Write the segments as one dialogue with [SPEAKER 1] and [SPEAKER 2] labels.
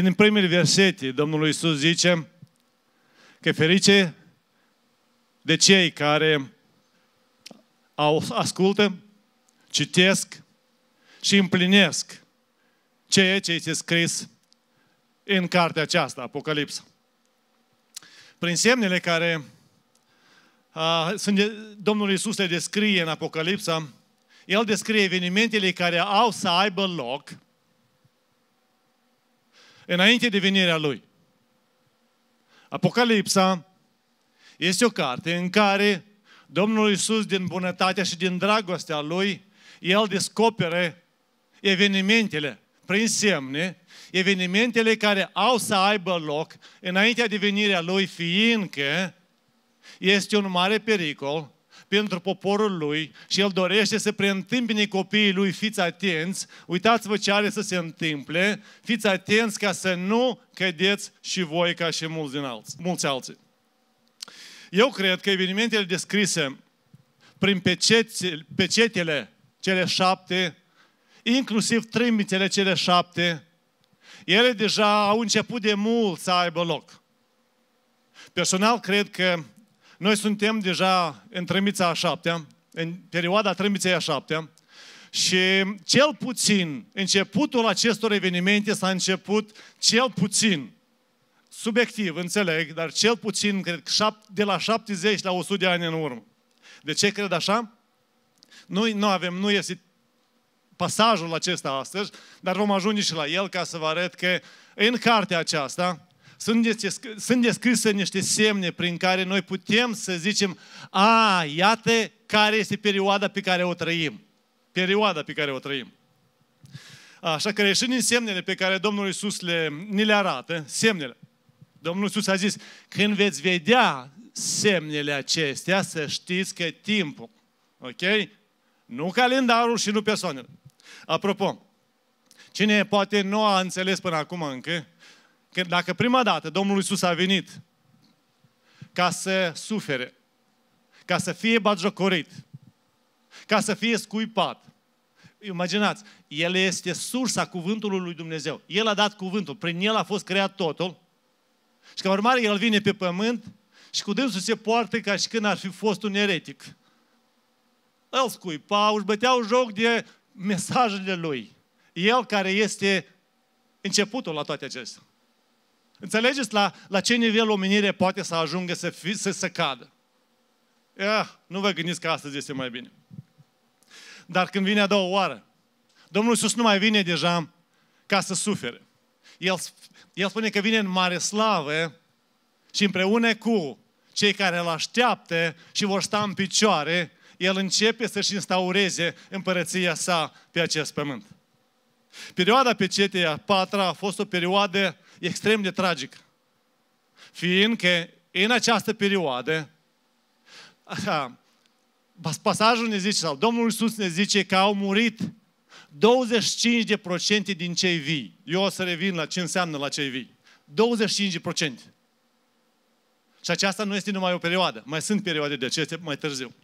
[SPEAKER 1] Din primele versete, Domnul Iisus zice că ferice de cei care au, ascultă, citesc și împlinesc ceea ce este scris în cartea aceasta, Apocalipsa. Prin semnele care a, sunt de, Domnul Iisus le descrie în Apocalipsa, El descrie evenimentele care au să aibă loc – înainte de venirea Lui. Apocalipsa este o carte în care Domnul Iisus, din bunătatea și din dragostea Lui, El descopere evenimentele prin semne, evenimentele care au să aibă loc înaintea de venirea Lui, fiindcă este un mare pericol pentru poporul lui și el dorește să preîntâmpine copiii lui, fiți atenți, uitați-vă ce are să se întâmple, fiți atenți ca să nu cădeți și voi ca și mulți, din alți, mulți alții. Eu cred că evenimentele descrise prin pecețe, pecetele cele șapte, inclusiv trimitele cele șapte, ele deja au început de mult să aibă loc. Personal cred că noi suntem deja în trămița a șaptea, în perioada trămiței a șaptea, și cel puțin începutul acestor evenimente s-a început cel puțin subiectiv, înțeleg, dar cel puțin, cred de la 70 la 100 de ani în urmă. De ce cred așa? Noi nu avem, nu este pasajul acesta astăzi, dar vom ajunge și la el ca să vă arăt că în cartea aceasta, sunt descrise niște semne prin care noi putem să zicem, a, iată care este perioada pe care o trăim. Perioada pe care o trăim. Așa că ieșind din semnele pe care Domnul Iisus le, ni le arată, semnele, Domnul Iisus a zis, când veți vedea semnele acestea, să știți că timpul, ok? Nu calendarul și nu persoanele. Apropo, cine poate nu a înțeles până acum încă, când, dacă prima dată Domnul Iisus a venit ca să sufere, ca să fie bagiocorit, ca să fie scuipat, imaginați, El este sursa cuvântului lui Dumnezeu. El a dat cuvântul, prin El a fost creat totul și ca urmare El vine pe pământ și cu dânsul se poartă ca și când ar fi fost un eretic. Îl scuipau, își băteau joc de mesajele Lui. El care este începutul la toate acestea. Înțelegeți la, la ce nivel omenire poate să ajungă să, fi, să se cadă? Ia, ah, nu vă gândiți că astăzi este mai bine. Dar când vine a doua oară, Domnul Iisus nu mai vine deja ca să sufere. El, el spune că vine în mare slavă și împreună cu cei care îl așteaptă și vor sta în picioare, el începe să-și instaureze împărăția sa pe acest pământ. Perioada pecetei a patra a fost o perioadă extrem de tragic. Fiindcă în această perioadă, aha, pasajul ne zice, sau Domnul Iisus ne zice că au murit 25% din cei vii. Eu o să revin la ce înseamnă la cei vii. 25%. Și aceasta nu este numai o perioadă. Mai sunt perioade de acestea mai târziu.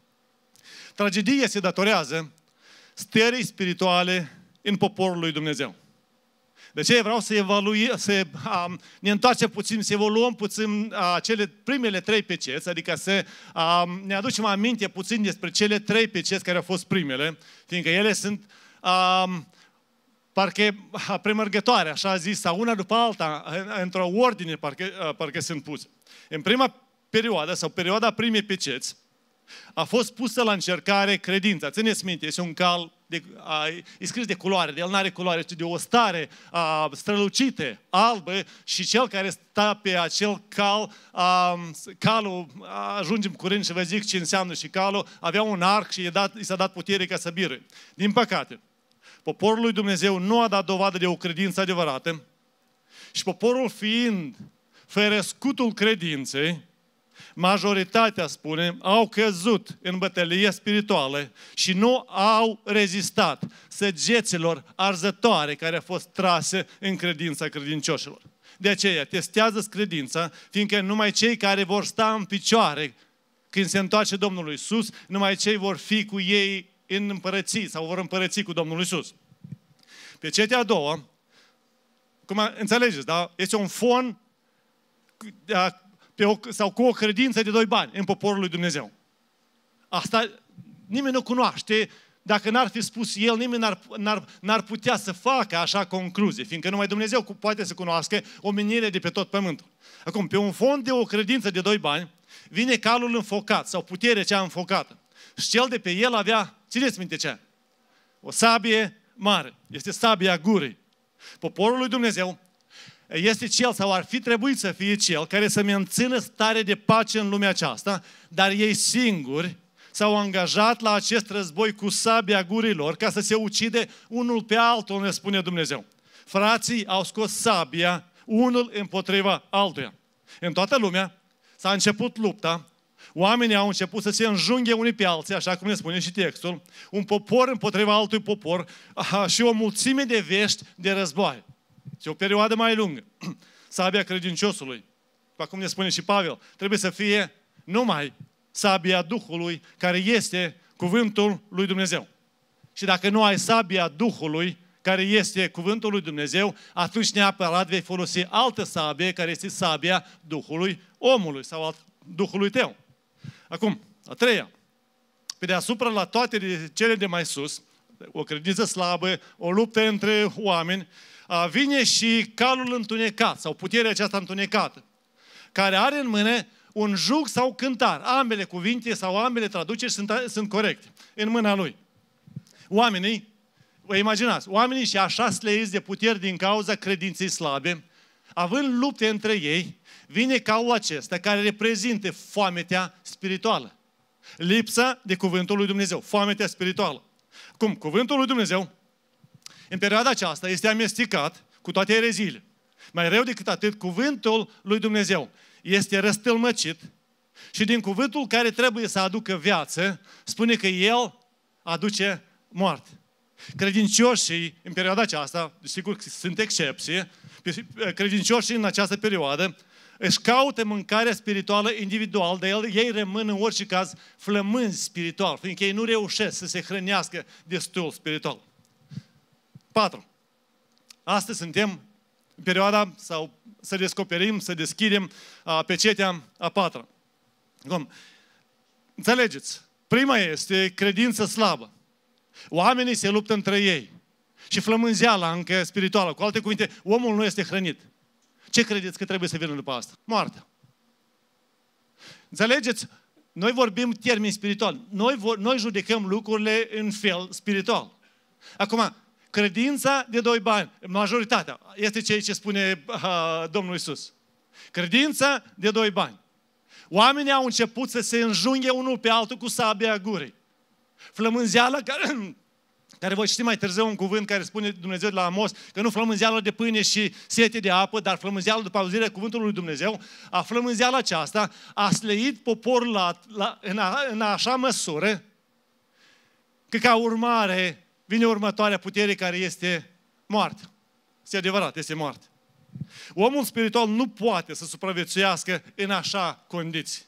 [SPEAKER 1] Tragedia se datorează stării spirituale în poporul lui Dumnezeu. De ce vreau să, evalui, să um, ne întoarcem puțin, să evoluăm puțin uh, cele primele trei peceți, adică să um, ne aducem aminte puțin despre cele trei peceți care au fost primele, fiindcă ele sunt um, parcă premergătoare, așa zis, sau una după alta, într-o ordine parcă, parcă sunt puse. În prima perioadă, sau perioada primei peceți, a fost pusă la încercare credința. Țineți minte, este un cal de, a, e scris de culoare, de el nu are culoare, ci de o stare a, strălucite, albă și cel care sta pe acel cal, a, calul, a, ajungem curând și vă zic ce înseamnă și calul, avea un arc și i, dat, i s-a dat putere ca să bire. Din păcate, poporul lui Dumnezeu nu a dat dovadă de o credință adevărată și poporul fiind ferescutul credinței, majoritatea, spunem au căzut în bătălie spirituală și nu au rezistat săgeților arzătoare care au fost trase în credința credincioșilor. De aceea, testează credința, fiindcă numai cei care vor sta în picioare când se întoarce Domnul Isus, numai cei vor fi cu ei în împărății sau vor împărăți cu Domnul Isus. Pe cetea a doua, cum înțelegeți, da? Este un fon pe o, sau cu o credință de doi bani în poporul lui Dumnezeu. Asta nimeni nu cunoaște. Dacă n-ar fi spus el, nimeni n-ar, n-ar, n-ar putea să facă așa concluzie, fiindcă numai Dumnezeu poate să cunoască omenirea de pe tot pământul. Acum, pe un fond de o credință de doi bani, vine calul înfocat sau puterea cea înfocată. Și cel de pe el avea, țineți minte ce? O sabie mare. Este sabia gurii. Poporul lui Dumnezeu este cel sau ar fi trebuit să fie cel care să mențină stare de pace în lumea aceasta, dar ei singuri s-au angajat la acest război cu sabia gurilor ca să se ucide unul pe altul, ne spune Dumnezeu. Frații au scos sabia unul împotriva altuia. În toată lumea s-a început lupta, oamenii au început să se înjunghe unii pe alții, așa cum ne spune și textul, un popor împotriva altui popor și o mulțime de vești de război. Și o perioadă mai lungă. Sabia credinciosului, acum ne spune și Pavel, trebuie să fie numai sabia Duhului, care este cuvântul lui Dumnezeu. Și dacă nu ai sabia Duhului, care este cuvântul lui Dumnezeu, atunci neapărat vei folosi altă sabie, care este sabia Duhului omului sau al Duhului tău. Acum, a treia. Pe deasupra, la toate cele de mai sus, o credință slabă, o luptă între oameni, vine și calul întunecat sau puterea aceasta întunecată, care are în mână un jug sau cântar. Ambele cuvinte sau ambele traduceri sunt, sunt corecte în mâna lui. Oamenii, vă imaginați, oamenii și așa sleiți de puteri din cauza credinței slabe, având lupte între ei, vine caul acesta care reprezintă foametea spirituală. Lipsa de cuvântul lui Dumnezeu, foametea spirituală. Cum? Cuvântul lui Dumnezeu în perioada aceasta este amestecat cu toate ereziile. Mai rău decât atât, cuvântul lui Dumnezeu este răstâlmăcit și din cuvântul care trebuie să aducă viață, spune că el aduce moarte. Credincioșii în perioada aceasta, desigur că sunt excepții, credincioșii în această perioadă își caută mâncarea spirituală individual, de el, ei rămân în orice caz flămânzi spiritual, fiindcă ei nu reușesc să se hrănească destul spiritual. 4. Astăzi suntem în perioada sau să descoperim, să deschidem a, pecetea a patra. Cum? Înțelegeți, prima este credință slabă. Oamenii se luptă între ei. Și flămânzeala încă spirituală. Cu alte cuvinte, omul nu este hrănit. Ce credeți că trebuie să vină după asta? Moartea. Înțelegeți? Noi vorbim termeni spiritual. Noi, vor, noi judecăm lucrurile în fel spiritual. Acum, Credința de doi bani, majoritatea, este ceea ce spune uh, Domnul Isus. Credința de doi bani. Oamenii au început să se înjunghe unul pe altul cu sabia gurii. Flămânzeala care, care voi ști mai târziu un cuvânt care spune Dumnezeu de la Amos, că nu flămânzeală de pâine și sete de apă, dar flămânzeală după auzirea cuvântului lui Dumnezeu, a flămânzeala aceasta a sleit poporul la, la, în, a, în așa măsură că ca urmare vine următoarea putere care este moartă. Este adevărat, este moartă. Omul spiritual nu poate să supraviețuiască în așa condiții.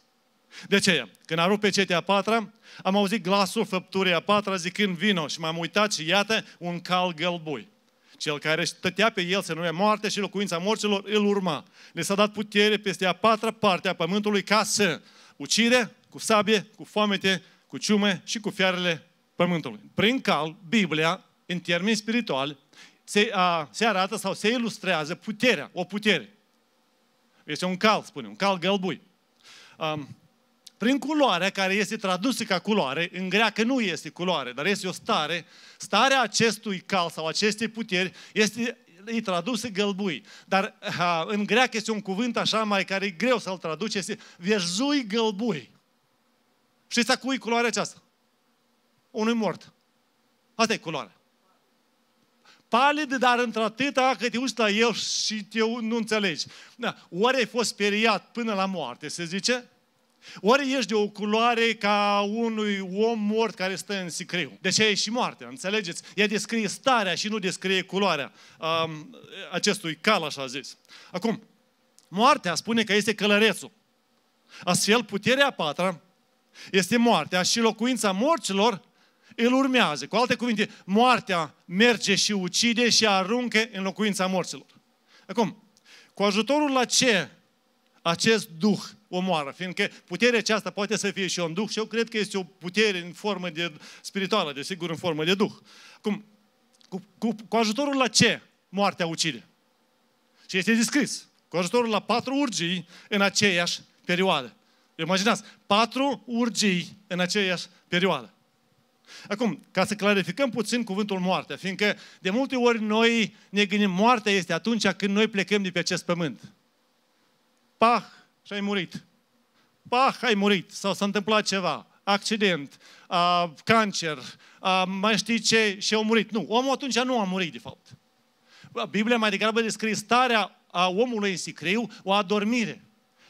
[SPEAKER 1] De ce? Când a rupt pecetea a patra, am auzit glasul făpturii a patra zicând vino și m-am uitat și iată un cal gălbui. Cel care stătea pe el se numea moarte și locuința morților îl urma. Le s-a dat putere peste a patra parte a pământului ca să ucide cu sabie, cu foamete, cu ciume și cu fiarele pământului. Prin cal, Biblia, în termeni spirituali, se, a, se arată sau se ilustrează puterea, o putere. Este un cal, spune, un cal gălbui. Um, prin culoarea care este tradusă ca culoare, în greacă nu este culoare, dar este o stare, starea acestui cal sau acestei puteri este e tradusă gălbui. Dar a, în greacă este un cuvânt așa mai care e greu să-l traduce, este verzui gălbui. Știți a cui culoarea aceasta? unui mort. Asta e culoarea. Palid, dar într-atâta că te uiți la el și te nu înțelegi. Da. Oare ai fost speriat până la moarte, se zice, Oare ești de o culoare ca unui om mort care stă în sicriu. Deci e și moartea, înțelegeți? Ea descrie starea și nu descrie culoarea um, acestui cal, așa zis. Acum, moartea spune că este călărețul. Astfel, puterea a patra este moartea și locuința morților îl urmează. Cu alte cuvinte, moartea merge și ucide și aruncă în locuința morților. Acum, cu ajutorul la ce acest Duh omoară? Fiindcă puterea aceasta poate să fie și un Duh și eu cred că este o putere în formă de spirituală, desigur în formă de Duh. Acum, cu, cu, cu ajutorul la ce moartea ucide? Și este descris. Cu ajutorul la patru urgii în aceeași perioadă. Imaginați, patru urgii în aceeași perioadă. Acum, ca să clarificăm puțin cuvântul moartea, fiindcă de multe ori noi ne gândim moartea este atunci când noi plecăm de pe acest pământ. Pah, și ai murit. Pah, ai murit. Sau s-a întâmplat ceva. Accident, a, cancer, a, mai știi ce și au murit. Nu, omul atunci nu a murit, de fapt. Biblia mai degrabă descrie starea a omului în sicriu, o adormire.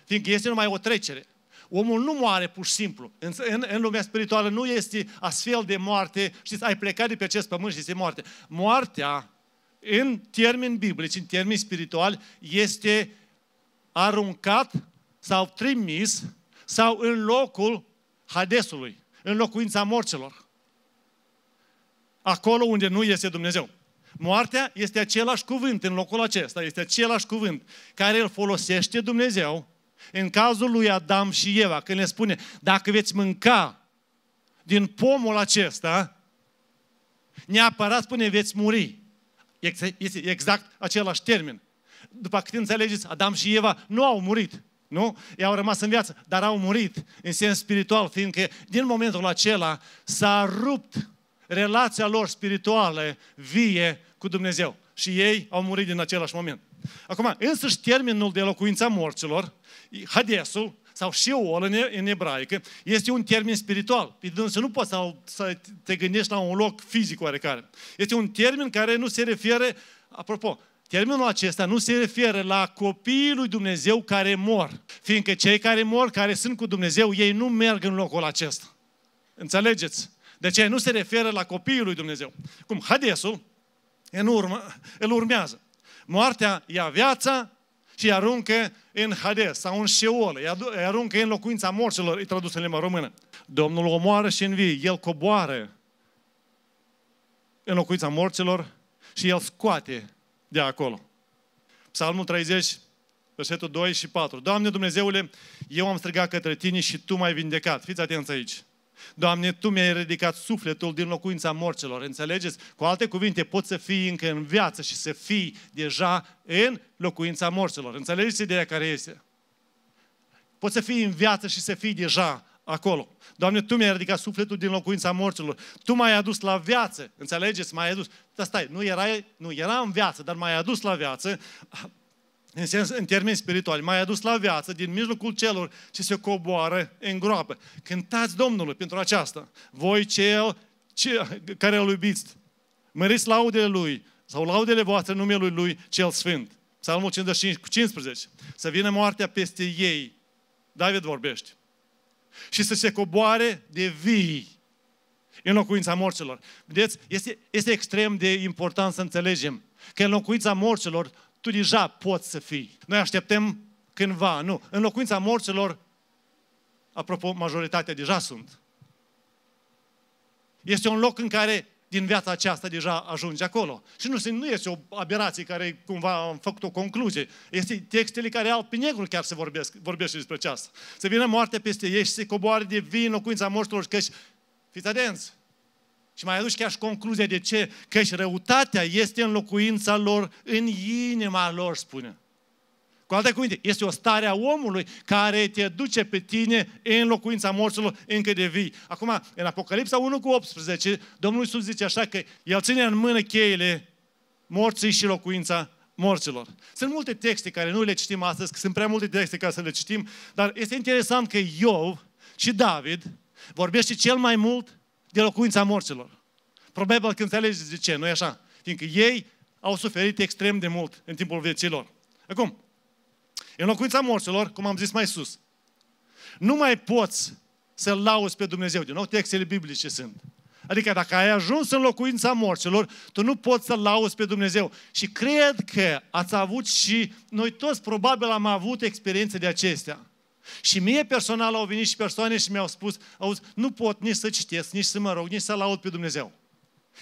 [SPEAKER 1] Fiindcă este numai o trecere. Omul nu moare pur și simplu. În, în, în lumea spirituală nu este astfel de moarte, știți, ai plecat de pe acest pământ și este moarte. Moartea, în termeni biblici, în termeni spirituali, este aruncat sau trimis sau în locul Hadesului, în locuința morților. Acolo unde nu este Dumnezeu. Moartea este același cuvânt în locul acesta, este același cuvânt care îl folosește Dumnezeu în cazul lui Adam și Eva, când le spune, dacă veți mânca din pomul acesta, neapărat spune veți muri. Este exact același termen. După cât înțelegeți, Adam și Eva nu au murit. Nu? Ei au rămas în viață, dar au murit în sens spiritual, fiindcă din momentul acela s-a rupt relația lor spirituală vie cu Dumnezeu. Și ei au murit din același moment. Acum, însăși termenul de locuința morților, hadesul, sau o în, în ebraică, este un termen spiritual. Însă nu poți să, să te gândești la un loc fizic oarecare. Este un termen care nu se referă, apropo, Termenul acesta nu se referă la copiii lui Dumnezeu care mor, fiindcă cei care mor, care sunt cu Dumnezeu, ei nu merg în locul acesta. Înțelegeți? Deci ei nu se referă la copiii lui Dumnezeu. Cum? Hadesul în urmă, îl urmează moartea ia viața și îi aruncă în Hades sau în Sheol. îi aruncă în locuința morților, e tradus în limba română. Domnul omoară și învie, El coboară în locuința morților și El scoate de acolo. Psalmul 30, versetul 2 și 4. Doamne Dumnezeule, eu am strigat către Tine și Tu m-ai vindecat. Fiți atenți aici. Doamne, Tu mi-ai ridicat sufletul din locuința morților, înțelegeți? Cu alte cuvinte, poți să fii încă în viață și să fii deja în locuința morților. Înțelegeți ideea care este? Poți să fii în viață și să fii deja acolo. Doamne, Tu mi-ai ridicat sufletul din locuința morților. Tu m-ai adus la viață. Înțelegeți? M-ai adus. Dar stai, nu era, nu, era în viață, dar m-ai adus la viață în, sens, în termeni spirituali, mai adus la viață din mijlocul celor ce se coboară în groapă. Cântați Domnului pentru aceasta. Voi cel ce, care îl iubiți, măriți laudele Lui sau laudele voastre numelui Lui cel Sfânt. Psalmul 55 cu 15. Să vină moartea peste ei. David vorbește. Și să se coboare de vii în locuința morților. Vedeți? Este, este extrem de important să înțelegem că în locuința morților tu deja poți să fii. Noi așteptăm cândva, nu. În locuința morților, apropo, majoritatea deja sunt. Este un loc în care din viața aceasta deja ajunge acolo. Și nu, nu este o aberație care cumva am făcut o concluzie. Este textele care au pe negru chiar să vorbesc, vorbesc despre aceasta. Să vină moartea peste ei și se coboare de vin în locuința morților, căci fiți atenți, și mai aduci chiar și concluzia de ce? Căci răutatea este în locuința lor, în inima lor, spune. Cu alte cuvinte, este o stare a omului care te duce pe tine în locuința morților încă de vii. Acum, în Apocalipsa 1 cu 18, Domnul Iisus zice așa că El ține în mână cheile morții și locuința morților. Sunt multe texte care nu le citim astăzi, că sunt prea multe texte ca să le citim, dar este interesant că Iov și David vorbește cel mai mult de locuința morților. Probabil că înțelegeți de ce, nu e așa? Fiindcă ei au suferit extrem de mult în timpul vieților. Acum, în locuința morților, cum am zis mai sus, nu mai poți să-L lauzi pe Dumnezeu. Din nou, textele biblice sunt. Adică dacă ai ajuns în locuința morților, tu nu poți să-L lauzi pe Dumnezeu. Și cred că ați avut și noi toți probabil am avut experiențe de acestea. Și mie personal au venit și persoane și mi-au spus, auzi, nu pot nici să citesc, nici să mă rog, nici să laud pe Dumnezeu.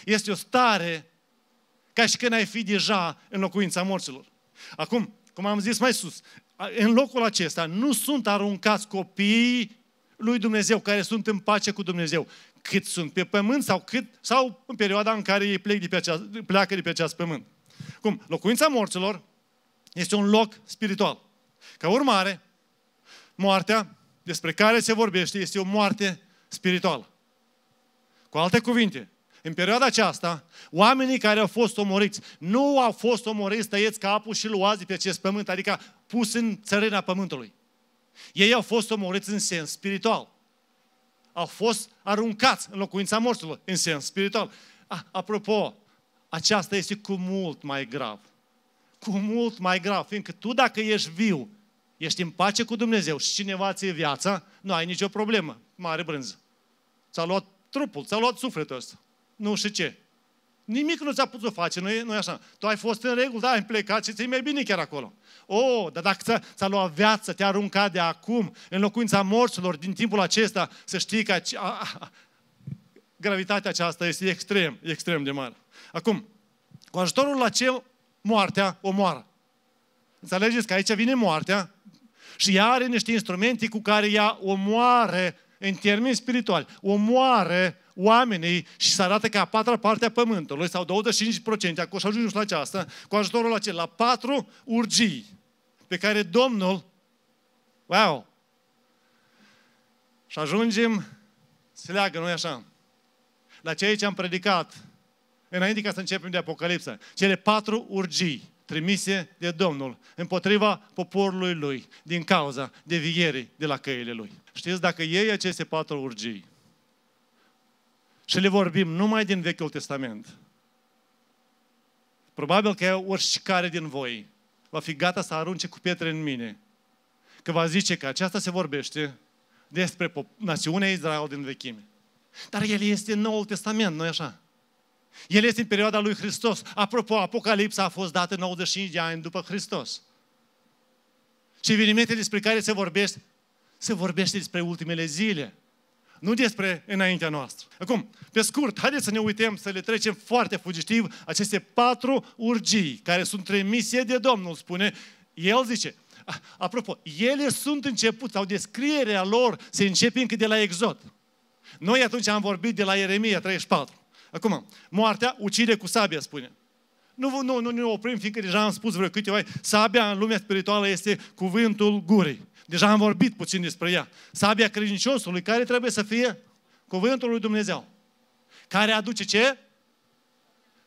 [SPEAKER 1] Este o stare ca și când ai fi deja în locuința morților. Acum, cum am zis mai sus, în locul acesta nu sunt aruncați copiii lui Dumnezeu, care sunt în pace cu Dumnezeu, cât sunt pe pământ sau, cât, sau în perioada în care ei plec de pe acea pleacă de pe acest pământ. Cum? Locuința morților este un loc spiritual. Ca urmare, moartea despre care se vorbește este o moarte spirituală. Cu alte cuvinte, în perioada aceasta, oamenii care au fost omoriți nu au fost omoriți tăieți capul și luați pe acest pământ, adică pus în țărâna pământului. Ei au fost omoriți în sens spiritual. Au fost aruncați în locuința morților, în sens spiritual. A, apropo, aceasta este cu mult mai grav. Cu mult mai grav, fiindcă tu dacă ești viu, ești în pace cu Dumnezeu și cineva ți viața, nu ai nicio problemă. Mare brânză. Ți-a luat trupul, ți-a luat sufletul ăsta. Nu știu ce. Nimic nu ți-a putut face, nu e, nu e așa. Tu ai fost în regulă, da, ai plecat și ți ai mai bine chiar acolo. O, oh, dar dacă ți-a, ți-a luat viața, te-a aruncat de acum, în locuința morților, din timpul acesta, să știi că a, a, gravitatea aceasta este extrem, extrem de mare. Acum, cu ajutorul la ce moartea o moară? Înțelegeți că aici vine moartea și ea are niște instrumente cu care ea omoară, în termeni spirituali, omoară oamenii și se arată ca a patra parte a pământului sau 25%, acolo și ajungem la aceasta, cu ajutorul acela, la patru urgii pe care Domnul, wow, și ajungem să leagă, noi așa, la ceea ce am predicat înainte ca să începem de apocalipsa, cele patru urgii trimise de Domnul împotriva poporului lui din cauza devierii de la căile lui. Știți, dacă ei aceste patru urgii și le vorbim numai din Vechiul Testament, probabil că oricare din voi va fi gata să arunce cu pietre în mine, că va zice că aceasta se vorbește despre națiunea Israel din vechime. Dar el este în Noul Testament, nu-i așa? El este în perioada lui Hristos. Apropo, Apocalipsa a fost dată 95 de ani după Hristos. Și evenimentele despre care se vorbește, se vorbește despre ultimele zile. Nu despre înaintea noastră. Acum, pe scurt, haideți să ne uităm, să le trecem foarte fugitiv aceste patru urgii care sunt trimise de Domnul, spune. El zice, apropo, ele sunt început sau descrierea lor se începe încă de la Exod. Noi atunci am vorbit de la Ieremia 34. Acum, moartea ucide cu sabia, spune. Nu, nu, nu ne oprim, fiindcă deja am spus vreo câteva. Sabia în lumea spirituală este cuvântul gurii. Deja am vorbit puțin despre ea. Sabia credinciosului, care trebuie să fie cuvântul lui Dumnezeu. Care aduce ce?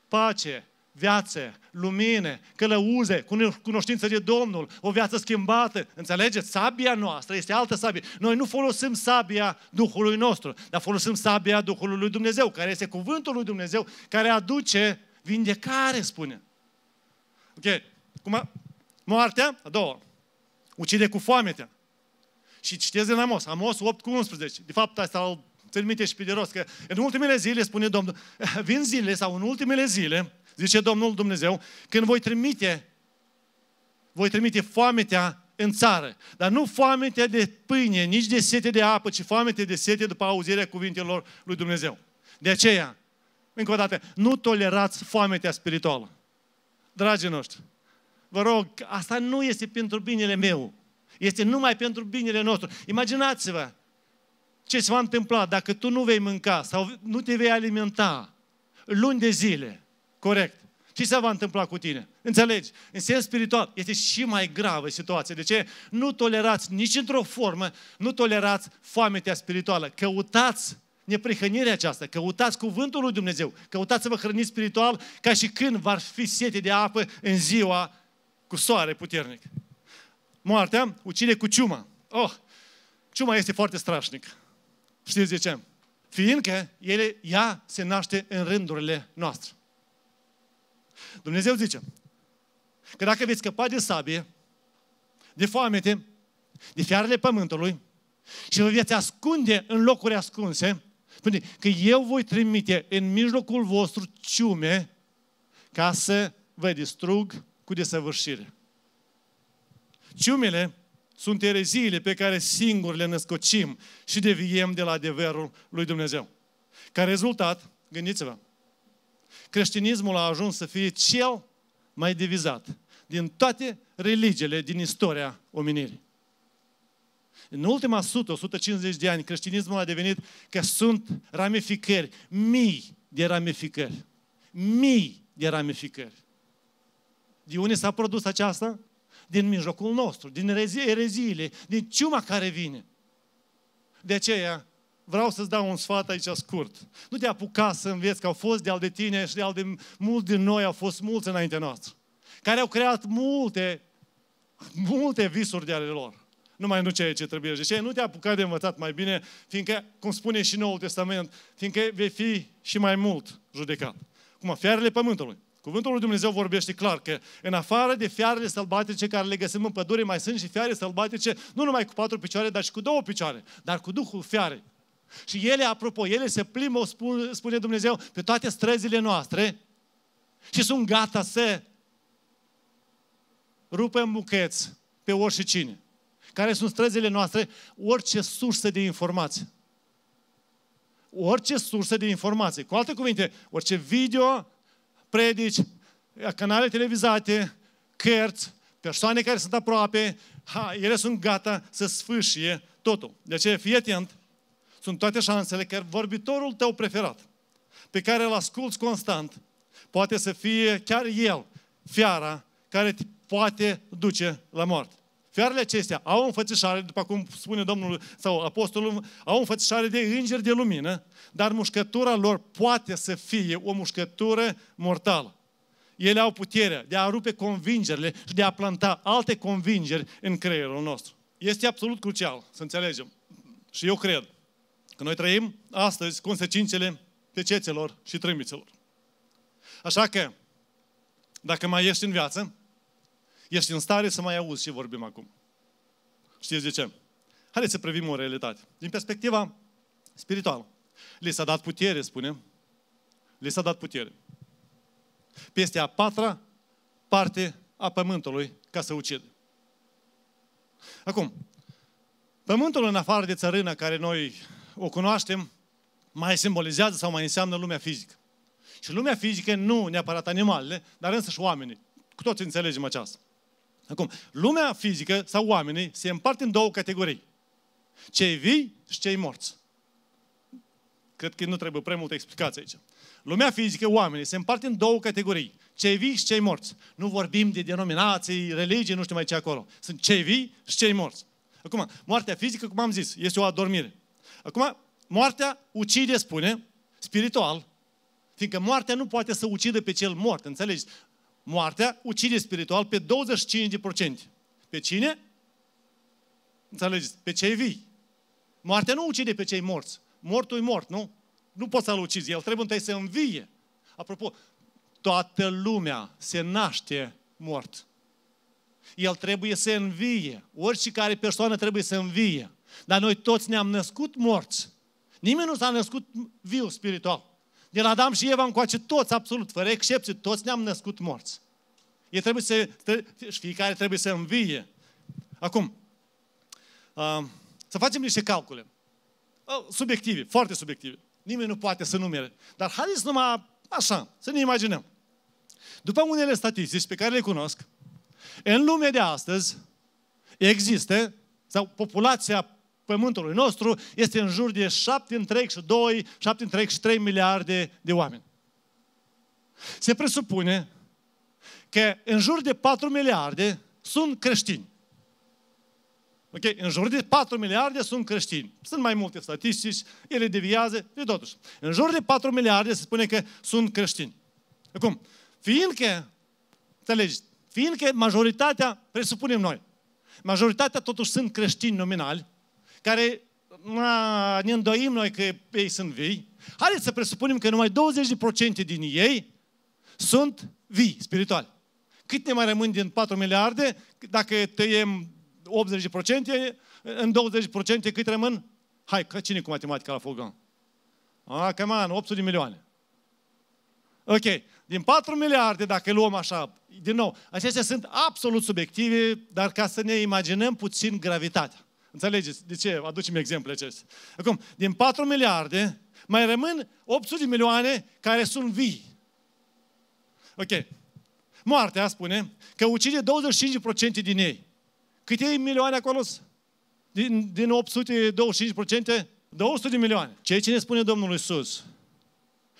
[SPEAKER 1] Pace viață, lumine, călăuze, cunoștință de Domnul, o viață schimbată. Înțelegeți? Sabia noastră este altă sabie. Noi nu folosim sabia Duhului nostru, dar folosim sabia Duhului lui Dumnezeu, care este cuvântul lui Dumnezeu, care aduce vindecare, spune. Ok. Cum moartea, a doua, ucide cu foamea. Și citeze în Amos, Amos 8 cu 11. De fapt, asta îl trimite și pe de rost, că în ultimele zile, spune Domnul, vin zile sau în ultimele zile, Zice Domnul Dumnezeu, când voi trimite, voi trimite foametea în țară. Dar nu foamete de pâine, nici de sete de apă, ci foamete de sete după auzirea cuvintelor lui Dumnezeu. De aceea, încă o dată, nu tolerați foametea spirituală. Dragii noștri, vă rog, asta nu este pentru binele meu. Este numai pentru binele nostru. Imaginați-vă ce se va întâmpla dacă tu nu vei mânca sau nu te vei alimenta luni de zile corect. Ce se va întâmpla cu tine? Înțelegi? În sens spiritual este și mai gravă situația. De ce? Nu tolerați nici într-o formă, nu tolerați foametea spirituală. Căutați neprihănirea aceasta, căutați cuvântul lui Dumnezeu, căutați să vă hrăniți spiritual ca și când v-ar fi sete de apă în ziua cu soare puternic. Moartea ucide cu ciuma. Oh, ciuma este foarte strașnic. Știți de ce? Fiindcă ele, ea se naște în rândurile noastre. Dumnezeu zice că dacă veți scăpa de sabie, de foamete, de fiarele pământului și vă veți ascunde în locuri ascunse, spune că eu voi trimite în mijlocul vostru ciume ca să vă distrug cu desăvârșire. Ciumele sunt ereziile pe care singur le născocim și deviem de la adevărul lui Dumnezeu. Ca rezultat, gândiți-vă, creștinismul a ajuns să fie cel mai divizat din toate religiile din istoria omenirii. În ultima 100-150 de ani, creștinismul a devenit că sunt ramificări, mii de ramificări. Mii de ramificări. De unde s-a produs aceasta? Din mijlocul nostru, din ereziile, din ciuma care vine. De aceea, vreau să-ți dau un sfat aici scurt. Nu te apuca să înveți că au fost de-al de tine și de-al de mult din noi, au fost mulți înainte noastră, care au creat multe, multe visuri de ale lor. mai nu ceea ce trebuie. De deci, ce? Nu te apuca de învățat mai bine, fiindcă, cum spune și Noul Testament, fiindcă vei fi și mai mult judecat. Cum fiarele pământului. Cuvântul lui Dumnezeu vorbește clar că în afară de fiarele sălbatice care le găsim în pădure, mai sunt și fiare sălbatice, nu numai cu patru picioare, dar și cu două picioare, dar cu duhul fiarei. Și ele, apropo, ele se plimbă, spune Dumnezeu, pe toate străzile noastre și sunt gata să rupem în bucăți pe orice cine. Care sunt străzile noastre? Orice sursă de informație, Orice sursă de informație. Cu alte cuvinte, orice video, predici, canale televizate, cărți, persoane care sunt aproape, ha, ele sunt gata să sfâșie totul. De aceea fii atent sunt toate șansele că vorbitorul tău preferat, pe care îl asculți constant, poate să fie chiar el, fiara, care te poate duce la moarte. Fiarele acestea au înfățișare, după cum spune Domnul sau Apostolul, au înfățișare de îngeri de lumină, dar mușcătura lor poate să fie o mușcătură mortală. Ele au puterea de a rupe convingerile și de a planta alte convingeri în creierul nostru. Este absolut crucial să înțelegem. Și eu cred. Că noi trăim astăzi consecințele pecețelor și trâmbițelor. Așa că, dacă mai ești în viață, ești în stare să mai auzi ce vorbim acum. Știți de ce? Haideți să privim o realitate. Din perspectiva spirituală. Li s-a dat putere, spune. Li s-a dat putere. Peste a patra parte a pământului ca să ucide. Acum, pământul în afară de țărână care noi o cunoaștem mai simbolizează sau mai înseamnă lumea fizică. Și lumea fizică nu neapărat animalele, dar însă și oamenii. Cu toți înțelegem aceasta. Acum, lumea fizică sau oamenii se împart în două categorii. Cei vii și cei morți. Cred că nu trebuie prea multă explicație aici. Lumea fizică, oamenii, se împart în două categorii. Cei vii și cei morți. Nu vorbim de denominații, religii, nu știu mai ce acolo. Sunt cei vii și cei morți. Acum, moartea fizică, cum am zis, este o adormire. Acum, moartea ucide, spune, spiritual. Fiindcă moartea nu poate să ucidă pe cel mort, înțelegeți? Moartea ucide spiritual pe 25%. Pe cine? Înțelegeți? Pe cei vii. Moartea nu ucide pe cei morți. Mortul e mort, nu? Nu poți să-l ucizi. El trebuie întâi să învie. Apropo, toată lumea se naște mort. El trebuie să învie. Orice care persoană trebuie să învie. Dar noi toți ne-am născut morți. Nimeni nu s-a născut viu spiritual. De la Adam și Eva încoace toți, absolut, fără excepție, toți ne-am născut morți. E trebuie să, și fiecare trebuie să învie. Acum, să facem niște calcule. Subiective, foarte subiective. Nimeni nu poate să numere. Dar haideți numai așa, să ne imaginăm. După unele statistici pe care le cunosc, în lumea de astăzi există, sau populația pământului nostru este în jur de 7 întreg și 2, 7 și 3 miliarde de oameni. Se presupune că în jur de 4 miliarde sunt creștini. Ok? În jur de 4 miliarde sunt creștini. Sunt mai multe statistici, ele deviază, de totuși. În jur de 4 miliarde se spune că sunt creștini. Acum, fiindcă, înțelegi, fiindcă majoritatea, presupunem noi, majoritatea totuși sunt creștini nominali, care na, ne îndoim noi că ei sunt vii, haideți să presupunem că numai 20% din ei sunt vii spirituali. Cât ne mai rămân din 4 miliarde? Dacă tăiem 80%, în 20% cât rămân? Hai, că cine cu matematica la fogan? Ah, cam 800 de milioane. Ok, din 4 miliarde, dacă luăm așa, din nou, acestea sunt absolut subiective, dar ca să ne imaginăm puțin gravitatea. Înțelegeți? De ce? Aducem exemple acestea. Acum, din 4 miliarde, mai rămân 800 de milioane care sunt vii. Ok. Moartea spune că ucide 25% din ei. Câte milioane acolo din, din 825%? 200 de milioane. Ceea ce ne spune Domnul Iisus,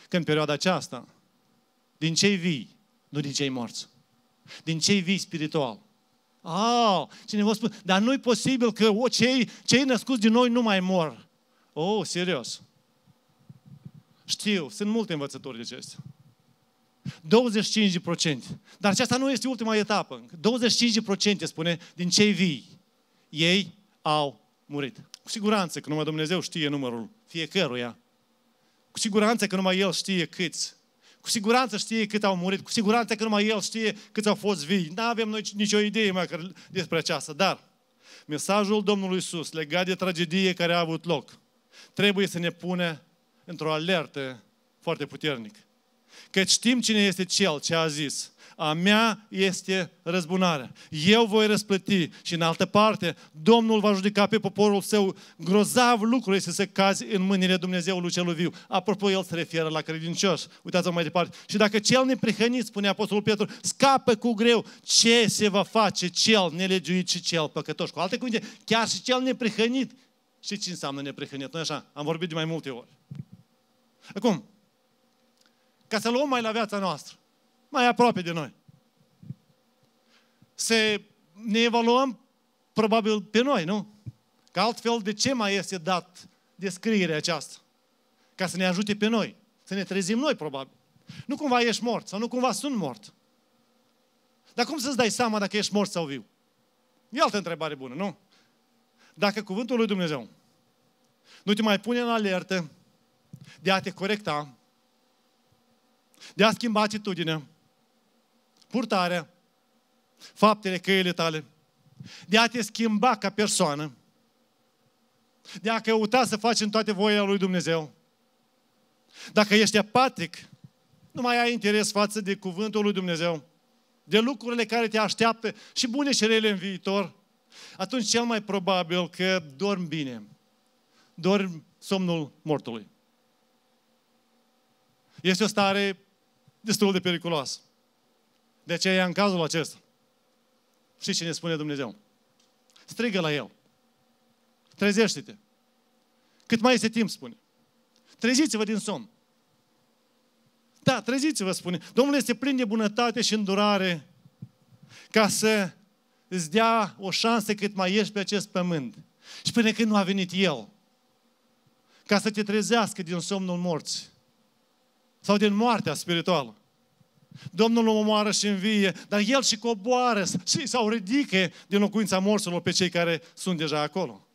[SPEAKER 1] că în perioada aceasta, din cei vii, nu din cei morți, din cei vii spiritual, Ah, cine cineva spune, dar nu-i posibil că oh, cei, cei născuți din noi nu mai mor. Oh, serios. Știu, sunt multe învățători de acestea. 25%. Dar aceasta nu este ultima etapă. 25% spune din cei vii. Ei au murit. Cu siguranță că numai Dumnezeu știe numărul fiecăruia. Cu siguranță că numai El știe câți cu siguranță știe cât au murit, cu siguranță că numai El știe cât au fost vii. Nu avem noi nicio idee mai despre aceasta, dar mesajul Domnului Iisus legat de tragedie care a avut loc trebuie să ne pune într-o alertă foarte puternică. Că știm cine este Cel ce a zis a mea este răzbunarea. Eu voi răsplăti și în altă parte, Domnul va judeca pe poporul său. Grozav lucru este să cazi în mâinile Dumnezeului celui viu. Apropo, el se referă la credincioși. Uitați-vă mai departe. Și dacă cel neprihănit, spune Apostolul Petru, scapă cu greu, ce se va face cel nelegiuit și cel păcătoș? Cu alte cuvinte, chiar și cel neprihănit. Și ce înseamnă neprihănit? Noi așa, am vorbit de mai multe ori. Acum, ca să luăm mai la viața noastră mai aproape de noi. Se ne evaluăm probabil pe noi, nu? Că altfel de ce mai este dat descrierea aceasta? Ca să ne ajute pe noi, să ne trezim noi probabil. Nu cumva ești mort sau nu cumva sunt mort. Dar cum să-ți dai seama dacă ești mort sau viu? E altă întrebare bună, nu? Dacă cuvântul lui Dumnezeu nu te mai pune în alertă de a te corecta, de a schimba atitudinea, purtarea, faptele, căile tale, de a te schimba ca persoană, de a căuta să faci în toate voia lui Dumnezeu. Dacă ești apatic, nu mai ai interes față de cuvântul lui Dumnezeu, de lucrurile care te așteaptă și bune și rele în viitor, atunci cel mai probabil că dormi bine. Dormi somnul mortului. Este o stare destul de periculoasă. De ce e în cazul acesta? Știi ce ne spune Dumnezeu? Strigă la el. Trezește-te. Cât mai este timp, spune. Treziți-vă din somn. Da, treziți-vă, spune. Domnul este plin de bunătate și îndurare ca să îți dea o șansă cât mai ești pe acest pământ. Și până când nu a venit El, ca să te trezească din somnul morții sau din moartea spirituală. Domnul îl omoară și învie, dar El și coboară și sau ridică din locuința morților pe cei care sunt deja acolo.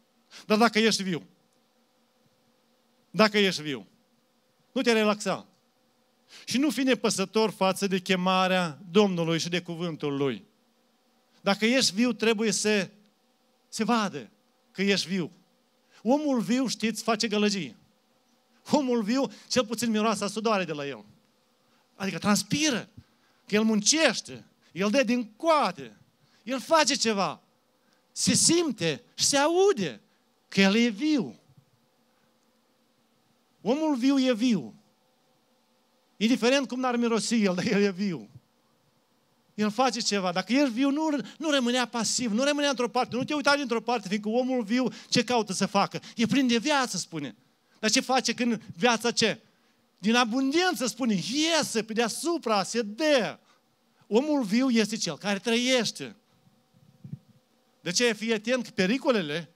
[SPEAKER 1] Dar dacă ești viu, dacă ești viu, nu te relaxa. Și nu fi nepăsător față de chemarea Domnului și de cuvântul Lui. Dacă ești viu, trebuie să se vadă că ești viu. Omul viu, știți, face gălăgie. Omul viu, cel puțin miroasa a sudoare de la el. Adică transpiră. Că el muncește. El dă din coate. El face ceva. Se simte și se aude că el e viu. Omul viu e viu. Indiferent cum n-ar mirosi el, dar el e viu. El face ceva. Dacă ești viu, nu, nu rămânea pasiv, nu rămânea într-o parte. Nu te uita dintr-o parte, fiindcă omul viu ce caută să facă? E prinde viață, spune. Dar ce face când viața ce? Din abundență spune, iese pe deasupra, se dă. Omul viu este cel care trăiește. De ce fii atent că pericolele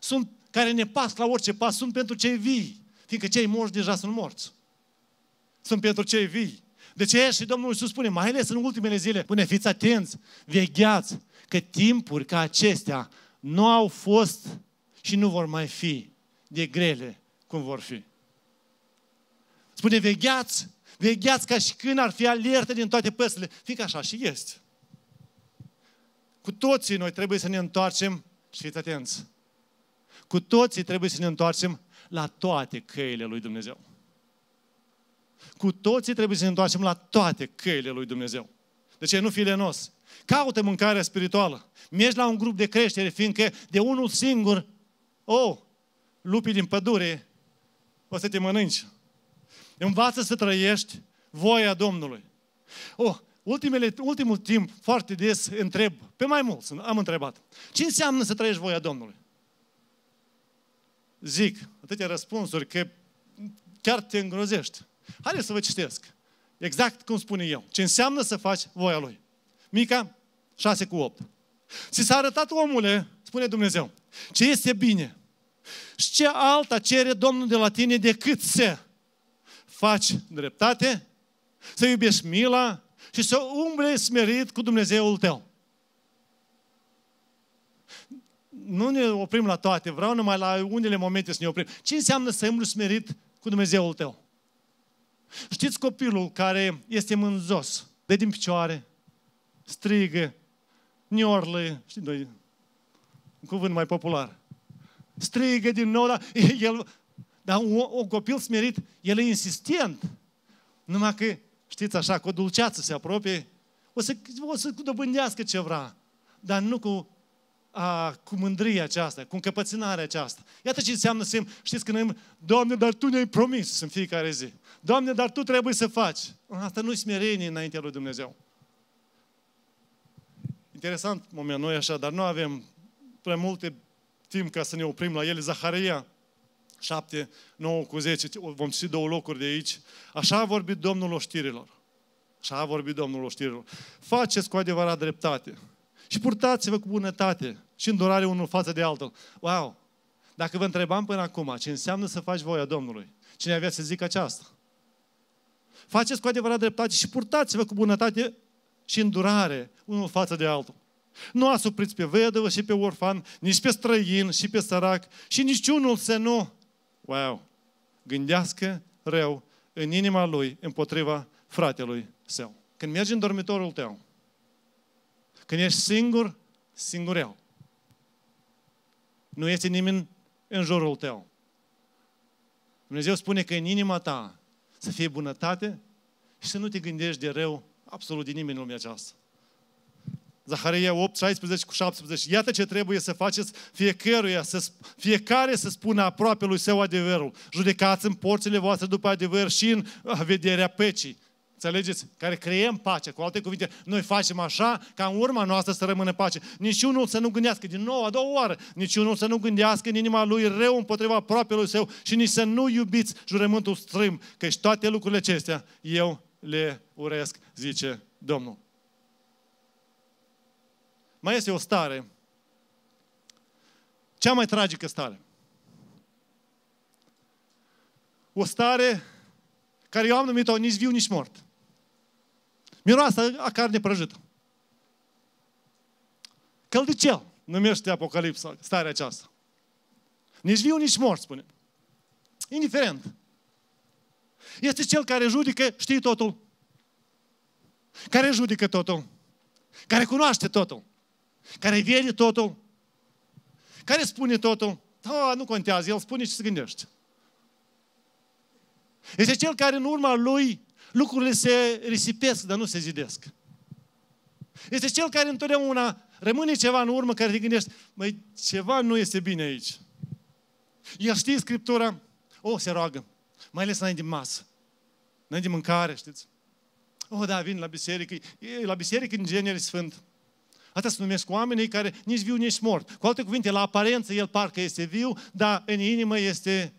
[SPEAKER 1] sunt, care ne pas la orice pas sunt pentru cei vii, fiindcă cei morți deja sunt morți. Sunt pentru cei vii. De ce și Domnul Iisus spune, mai ales în ultimele zile, pune, fiți atenți, vegheați, că timpuri ca acestea nu au fost și nu vor mai fi de grele cum vor fi. Spune, vegheați, vegheați ca și când ar fi alertă din toate părțile. Fiindcă așa și este. Cu toții noi trebuie să ne întoarcem și fiți atenți. Cu toții trebuie să ne întoarcem la toate căile lui Dumnezeu. Cu toții trebuie să ne întoarcem la toate căile lui Dumnezeu. De ce nu fi lenos? Caută mâncarea spirituală. Mergi la un grup de creștere, fiindcă de unul singur, oh, lupii din pădure, o să te mănânci. Învață să trăiești voia Domnului. Oh, ultimele, ultimul timp foarte des întreb, pe mai mult am întrebat, ce înseamnă să trăiești voia Domnului? Zic, atâtea răspunsuri că chiar te îngrozești. Haideți să vă citesc. Exact cum spune el. Ce înseamnă să faci voia lui. Mica 6 cu 8. Ți s-a arătat omule, spune Dumnezeu, ce este bine. Și ce alta cere Domnul de la tine decât să faci dreptate, să iubești mila și să umbli smerit cu Dumnezeul tău. Nu ne oprim la toate, vreau numai la unele momente să ne oprim. Ce înseamnă să umbli smerit cu Dumnezeul tău? Știți copilul care este mânzos, de din picioare, strigă, niorlă, știți noi, un cuvânt mai popular. Strigă din nou, dar el dar un, un copil smerit, el e insistent. Numai că, știți așa, cu o dulceață se apropie, o să, o să dobândească ce vrea. Dar nu cu, a, cu mândria aceasta, cu încăpățânarea aceasta. Iată ce înseamnă să știți că noi, Doamne, dar Tu ne-ai promis în fiecare zi. Doamne, dar Tu trebuie să faci. Asta nu-i smerenie înaintea lui Dumnezeu. Interesant moment, noi așa, dar nu avem prea multe timp ca să ne oprim la ele. Zaharia, 7, 9 cu 10, vom citi două locuri de aici. Așa a vorbit Domnul oștirilor. Așa a vorbit Domnul oștirilor. Faceți cu adevărat dreptate și purtați-vă cu bunătate și îndurare unul față de altul. Wow! Dacă vă întrebam până acum ce înseamnă să faci voia Domnului, cine avea să zic aceasta? Faceți cu adevărat dreptate și purtați-vă cu bunătate și îndurare unul față de altul. Nu asupriți pe vedevă și pe orfan, nici pe străin și pe sărac și niciunul să nu Wow! Gândească rău în inima lui împotriva fratelui său. Când mergi în dormitorul tău, când ești singur, singurel, Nu este nimeni în jurul tău. Dumnezeu spune că în inima ta să fie bunătate și să nu te gândești de rău absolut de nimeni în lumea aceasta. Zaharia 8, 16 cu 17. Iată ce trebuie să faceți fiecăruia, să, fiecare să spună aproape lui său adevărul. Judecați în porțile voastre după adevăr și în ah, vederea pecii. Înțelegeți? Care creăm pace. Cu alte cuvinte, noi facem așa ca în urma noastră să rămână pace. Niciunul să nu gândească din nou, a doua oară, niciunul să nu gândească în inima lui rău împotriva lui său și nici să nu iubiți jurământul strâm, căci toate lucrurile acestea eu le urăsc, zice Domnul. Mai este o stare, cea mai tragică stare. O stare care eu am numit-o nici viu, nici mort. Miroasă a carne prăjită. Căldicel numește Apocalipsa starea aceasta. Nici viu, nici mort, spune. Indiferent. Este cel care judecă, știi totul. Care judecă totul. Care cunoaște totul care vede totul, care spune totul, da, nu contează, el spune ce se gândește. Este deci cel care în urma lui lucrurile se risipesc, dar nu se zidesc. Este deci cel care întotdeauna rămâne ceva în urmă care te gândești, măi, ceva nu este bine aici. El știe Scriptura, o, oh, se roagă, mai ales înainte de masă, înainte de mâncare, știți? O, oh, da, vin la biserică, e, la biserică în genere sfânt. Asta se numesc oamenii care nici viu, nici mort. Cu alte cuvinte, la aparență el parcă este viu, dar în inimă este...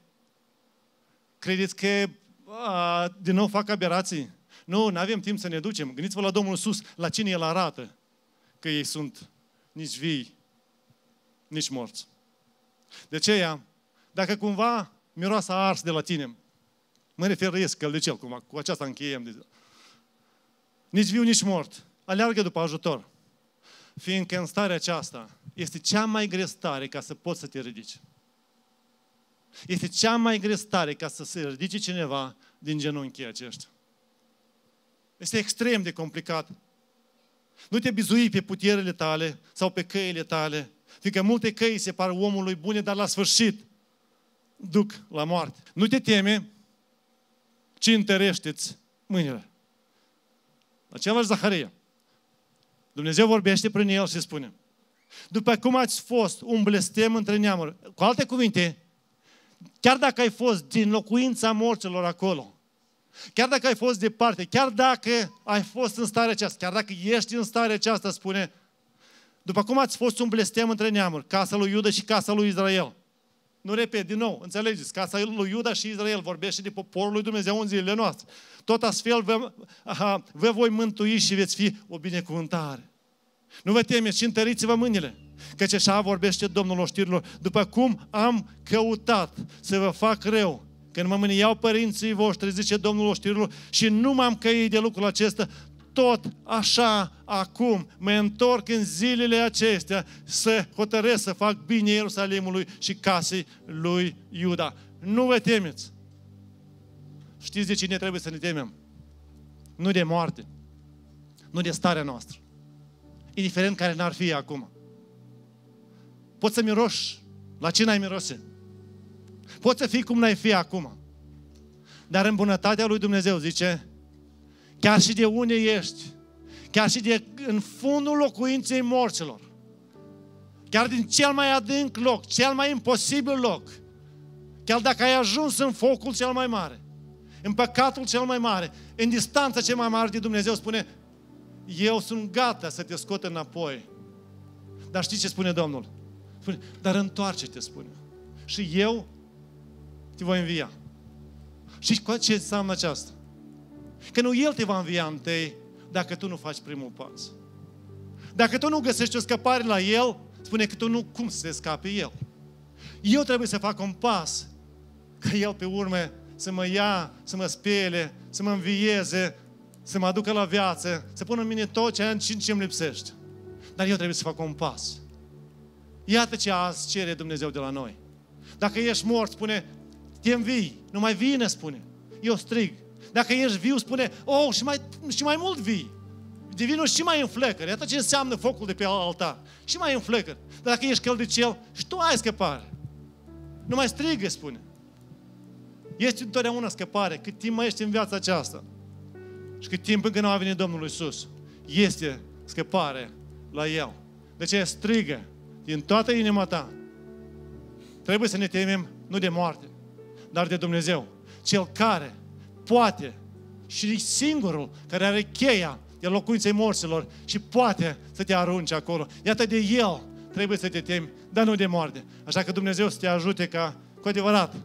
[SPEAKER 1] Credeți că a, din nou fac aberații? Nu, nu avem timp să ne ducem. Gândiți-vă la Domnul Sus, la cine el arată că ei sunt nici vii, nici morți. De aceea, dacă cumva miroasa ars de la tine, mă refer răiesc cel cu aceasta încheiem. Nici viu, nici mort. Aleargă după ajutor. Fiindcă în starea aceasta este cea mai grea stare ca să poți să te ridici. Este cea mai grea stare ca să se ridice cineva din genunchii aceștia. Este extrem de complicat. Nu te bizui pe puterile tale sau pe căile tale, fiindcă multe căi se par omului bune, dar la sfârșit duc la moarte. Nu te teme, ci întărește-ți mâinile. Aceeași Zaharia. Dumnezeu vorbește prin el și spune, după cum ați fost un blestem între neamuri, cu alte cuvinte, chiar dacă ai fost din locuința morților acolo, chiar dacă ai fost departe, chiar dacă ai fost în stare aceasta, chiar dacă ești în stare aceasta, spune, după cum ați fost un blestem între neamuri, casa lui Iuda și casa lui Israel, nu repet, din nou, înțelegeți, casa lui Iuda și Israel vorbește de poporul lui Dumnezeu în zilele noastre. Tot astfel vă, aha, vă voi mântui și veți fi o binecuvântare. Nu vă temeți și întăriți-vă mâinile. Căci așa vorbește Domnul oștirilor, după cum am căutat să vă fac rău, când mă mâniau părinții voștri, zice Domnul oștirilor, și nu m-am căit de lucrul acesta, tot așa acum mă întorc în zilele acestea să hotărăsc să fac bine Ierusalimului și casei lui Iuda. Nu vă temeți! Știți de cine trebuie să ne temem? Nu de moarte, nu de starea noastră, indiferent care n-ar fi acum. Poți să miroși la ce n-ai mirose. Poți să fii cum n-ai fi acum. Dar în bunătatea lui Dumnezeu, zice, chiar și de unde ești, chiar și de în fundul locuinței morților, chiar din cel mai adânc loc, cel mai imposibil loc, chiar dacă ai ajuns în focul cel mai mare, în păcatul cel mai mare, în distanța cel mai mare de Dumnezeu, spune, eu sunt gata să te scot înapoi. Dar știi ce spune Domnul? Spune, dar întoarce-te, spune. Și eu te voi învia. Și ce înseamnă aceasta? Că nu El te va învia întâi dacă tu nu faci primul pas. Dacă tu nu găsești o scăpare la El, spune că tu nu cum să te scapi El. Eu trebuie să fac un pas ca El pe urmă să mă ia, să mă spele, să mă învieze, să mă aducă la viață, să pună în mine tot ce am și ce îmi lipsește. Dar eu trebuie să fac un pas. Iată ce azi cere Dumnezeu de la noi. Dacă ești mort, spune, te învii, nu mai vine, spune. Eu strig, dacă ești viu, spune, oh, și mai, și mai mult vii. Divinul și mai înflecări. Iată ce înseamnă focul de pe altar. Și mai înflecări. Dar dacă ești căldicel, și tu ai scăpare. Nu mai strigă, spune. Este întotdeauna scăpare, cât timp mai ești în viața aceasta. Și cât timp încă nu a venit Domnul Isus, este scăpare la El. De ce strigă din toată inima ta. Trebuie să ne temem nu de moarte, dar de Dumnezeu. Cel care poate și e singurul care are cheia de locuinței morților și poate să te arunce acolo. Iată de El trebuie să te temi, dar nu de moarte. Așa că Dumnezeu să te ajute ca cu adevărat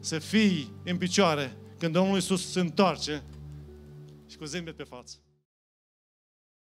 [SPEAKER 1] să fii în picioare când Domnul Iisus se întoarce și cu zâmbet pe față.